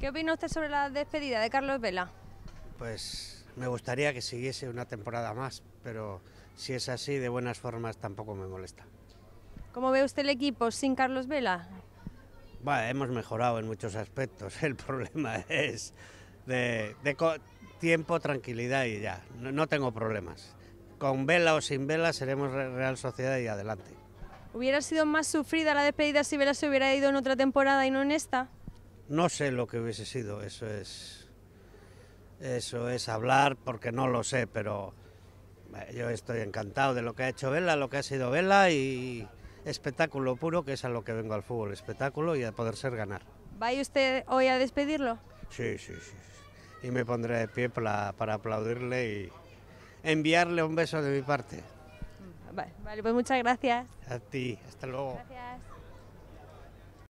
¿Qué opina usted sobre la despedida de Carlos Vela? Pues me gustaría que siguiese una temporada más, pero si es así, de buenas formas tampoco me molesta. ¿Cómo ve usted el equipo sin Carlos Vela? hemos mejorado en muchos aspectos. El problema es de, tiempo, tranquilidad y ya. no, tengo problemas. Con vela o sin vela seremos Real Sociedad y adelante. ¿Hubiera sido más sufrida la despedida si Vela se hubiera ido en otra temporada y no en esta? No sé lo que hubiese sido, eso es, eso es hablar porque no lo sé, pero eh, yo estoy encantado de lo que ha hecho Vela, lo que ha sido Vela y espectáculo puro, que es a lo que vengo al fútbol, espectáculo y a poder ser ganar. ¿Va usted hoy a despedirlo? Sí, sí, sí. Y me pondré de pie para, aplaudirle y enviarle un beso de mi parte. Mm, vale, pues muchas gracias. A ti, hasta luego. Gracias.